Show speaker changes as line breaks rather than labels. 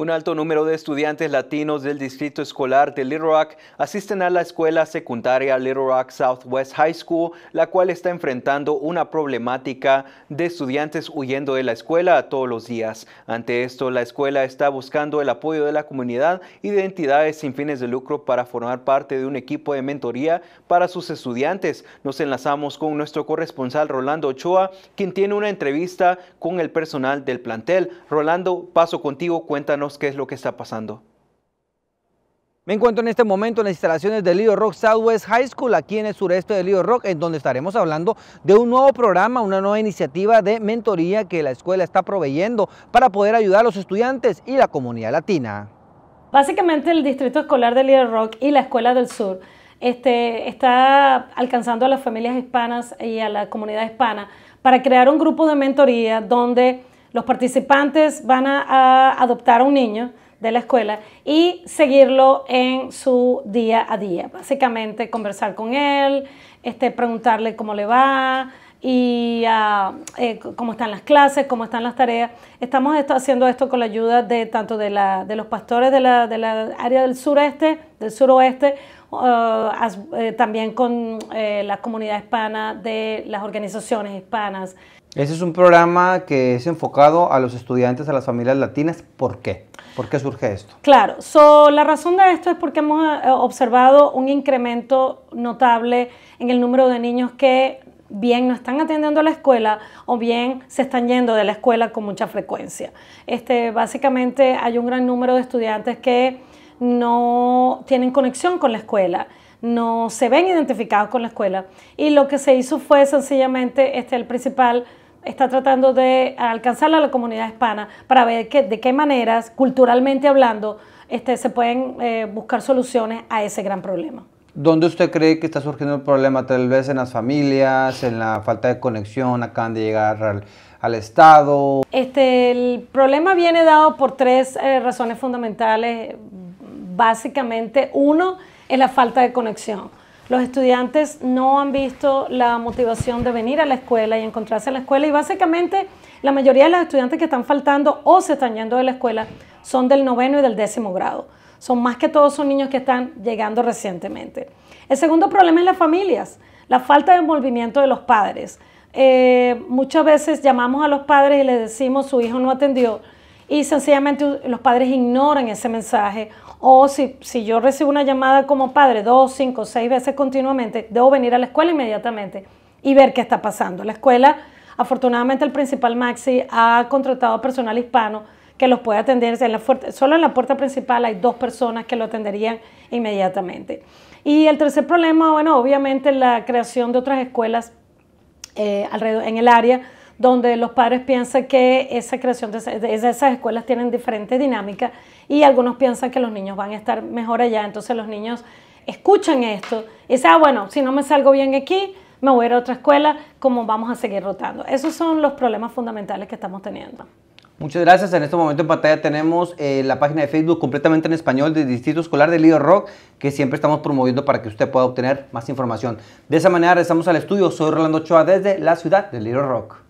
Un alto número de estudiantes latinos del distrito escolar de Little Rock asisten a la escuela secundaria Little Rock Southwest High School, la cual está enfrentando una problemática de estudiantes huyendo de la escuela todos los días. Ante esto, la escuela está buscando el apoyo de la comunidad y de entidades sin fines de lucro para formar parte de un equipo de mentoría para sus estudiantes. Nos enlazamos con nuestro corresponsal Rolando Ochoa, quien tiene una entrevista con el personal del plantel. Rolando, paso contigo, cuéntanos qué es lo que está pasando.
Me encuentro en este momento en las instalaciones de Little Rock Southwest High School, aquí en el sureste de Little Rock, en donde estaremos hablando de un nuevo programa, una nueva iniciativa de mentoría que la escuela está proveyendo para poder ayudar a los estudiantes y la comunidad latina.
Básicamente el Distrito Escolar de Little Rock y la Escuela del Sur este, está alcanzando a las familias hispanas y a la comunidad hispana para crear un grupo de mentoría donde los participantes van a, adoptar a un niño de la escuela y seguirlo en su día a día. Básicamente conversar con él, este, preguntarle cómo le va y ah, eh, cómo están las clases, cómo están las tareas. Estamos haciendo esto con la ayuda de tanto de, la, de los pastores de la, de la área del sureste, del suroeste, eh, eh, también con eh, la comunidad hispana de las organizaciones hispanas.
Ese es un programa que es enfocado a los estudiantes, a las familias latinas. ¿Por qué? ¿Por qué surge esto?
Claro, la razón de esto es porque hemos observado un incremento notable en el número de niños que bien no están atendiendo la escuela o bien se están yendo de la escuela con mucha frecuencia. Este, básicamente hay un gran número de estudiantes que no tienen conexión con la escuela, no se ven identificados con la escuela. Y lo que se hizo fue sencillamente, este, el principal está tratando de alcanzar a la comunidad hispana para ver que, de qué maneras, culturalmente hablando, este, se pueden eh, buscar soluciones a ese gran problema.
¿Dónde usted cree que está surgiendo el problema? Tal vez en las familias, en la falta de conexión, acá de llegar al, al Estado.
Este, el problema viene dado por tres eh, razones fundamentales básicamente uno es la falta de conexión. Los estudiantes no han visto la motivación de venir a la escuela y encontrarse en la escuela y básicamente la mayoría de los estudiantes que están faltando o se están yendo de la escuela son del noveno y del décimo grado. Son más que todos son niños que están llegando recientemente. El segundo problema es las familias, la falta de envolvimiento de los padres. Eh, muchas veces llamamos a los padres y les decimos su hijo no atendió, y sencillamente los padres ignoran ese mensaje. O si, si yo recibo una llamada como padre dos, cinco, seis veces continuamente, debo venir a la escuela inmediatamente y ver qué está pasando. La escuela, afortunadamente el principal Maxi ha contratado personal hispano que los puede atender. solo en la puerta principal hay dos personas que lo atenderían inmediatamente. Y el tercer problema, bueno, obviamente la creación de otras escuelas eh, alrededor, en el área donde los padres piensan que esa creación de, esas escuelas tienen diferentes dinámicas y algunos piensan que los niños van a estar mejor allá, entonces los niños escuchan esto y dicen, ah, bueno, si no me salgo bien aquí, me voy a ir a otra escuela, ¿cómo vamos a seguir rotando. Esos son los problemas fundamentales que estamos teniendo.
Muchas gracias. En este momento en pantalla tenemos eh, la página de Facebook completamente en español del Distrito Escolar de Little Rock, que siempre estamos promoviendo para que usted pueda obtener más información. De esa manera regresamos al estudio. Soy Rolando Ochoa desde la ciudad de Little Rock.